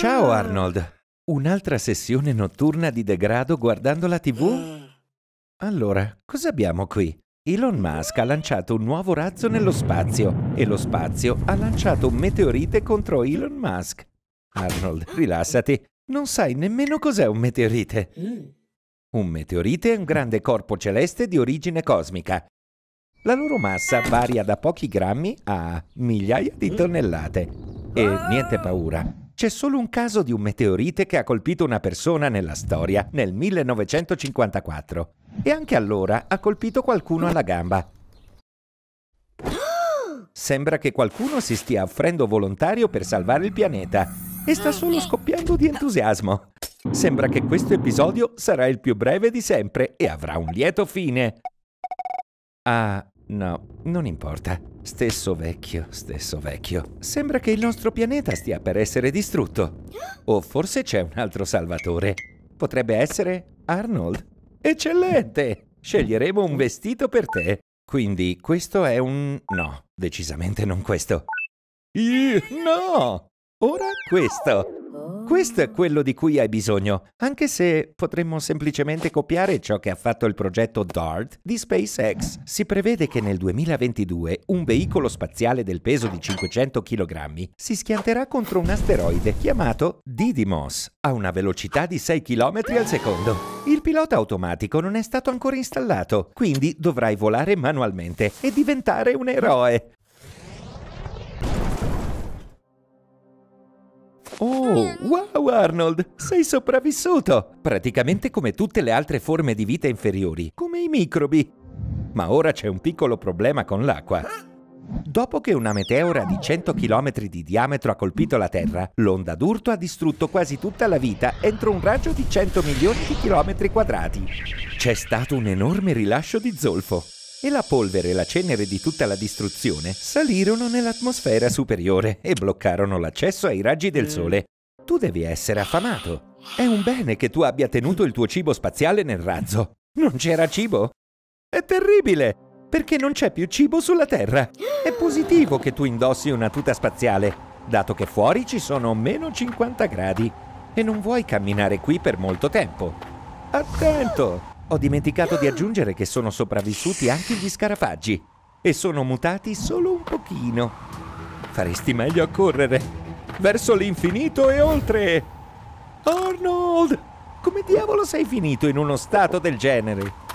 Ciao ah. Arnold, un'altra sessione notturna di degrado guardando la tv? Ah. Allora, cosa abbiamo qui? Elon Musk ha lanciato un nuovo razzo nello spazio e lo spazio ha lanciato un meteorite contro Elon Musk. Arnold, rilassati, non sai nemmeno cos'è un meteorite. Mm. Un meteorite è un grande corpo celeste di origine cosmica. La loro massa varia da pochi grammi a migliaia di tonnellate. E niente paura, c'è solo un caso di un meteorite che ha colpito una persona nella storia, nel 1954. E anche allora ha colpito qualcuno alla gamba. Sembra che qualcuno si stia offrendo volontario per salvare il pianeta e sta solo scoppiando di entusiasmo. Sembra che questo episodio sarà il più breve di sempre e avrà un lieto fine. Ah, No, non importa. Stesso vecchio, stesso vecchio. Sembra che il nostro pianeta stia per essere distrutto. O forse c'è un altro salvatore. Potrebbe essere Arnold. Eccellente! Sceglieremo un vestito per te. Quindi questo è un... No, decisamente non questo. I... No! Ora questo. Questo è quello di cui hai bisogno, anche se potremmo semplicemente copiare ciò che ha fatto il progetto DART di SpaceX. Si prevede che nel 2022 un veicolo spaziale del peso di 500 kg si schianterà contro un asteroide chiamato Didymos a una velocità di 6 km al secondo. Il pilota automatico non è stato ancora installato, quindi dovrai volare manualmente e diventare un eroe. Oh, wow Arnold, sei sopravvissuto! Praticamente come tutte le altre forme di vita inferiori, come i microbi. Ma ora c'è un piccolo problema con l'acqua. Dopo che una meteora di 100 km di diametro ha colpito la Terra, l'onda d'urto ha distrutto quasi tutta la vita entro un raggio di 100 milioni di chilometri quadrati. C'è stato un enorme rilascio di zolfo, e la polvere e la cenere di tutta la distruzione salirono nell'atmosfera superiore e bloccarono l'accesso ai raggi del mm. sole. Tu devi essere affamato. È un bene che tu abbia tenuto il tuo cibo spaziale nel razzo. Non c'era cibo? È terribile! Perché non c'è più cibo sulla Terra. È positivo che tu indossi una tuta spaziale, dato che fuori ci sono meno 50 gradi e non vuoi camminare qui per molto tempo. Attento! Ho dimenticato di aggiungere che sono sopravvissuti anche gli scarafaggi e sono mutati solo un pochino. Faresti meglio a correre. Verso l'infinito e oltre. Arnold! Come diavolo sei finito in uno stato del genere?